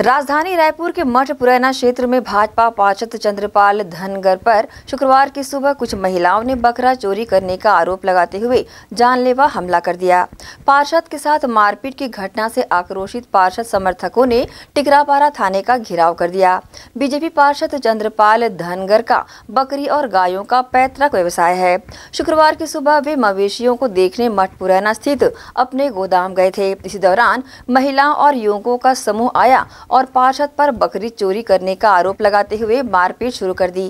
राजधानी रायपुर के मठ पुरैना क्षेत्र में भाजपा पार्षद चंद्रपाल धनगर पर शुक्रवार की सुबह कुछ महिलाओं ने बकरा चोरी करने का आरोप लगाते हुए जानलेवा हमला कर दिया पार्षद के साथ मारपीट की घटना से आक्रोशित पार्षद समर्थकों ने टिकरापारा थाने का घिराव कर दिया बीजेपी पार्षद चंद्रपाल धनगर का बकरी और गायों का पैतृक व्यवसाय है शुक्रवार की सुबह वे मवेशियों को देखने मठपुरैना स्थित अपने गोदाम गए थे इसी दौरान महिलाओं और युवकों का समूह आया और पार्षद पर बकरी चोरी करने का आरोप लगाते हुए मारपीट शुरू कर दी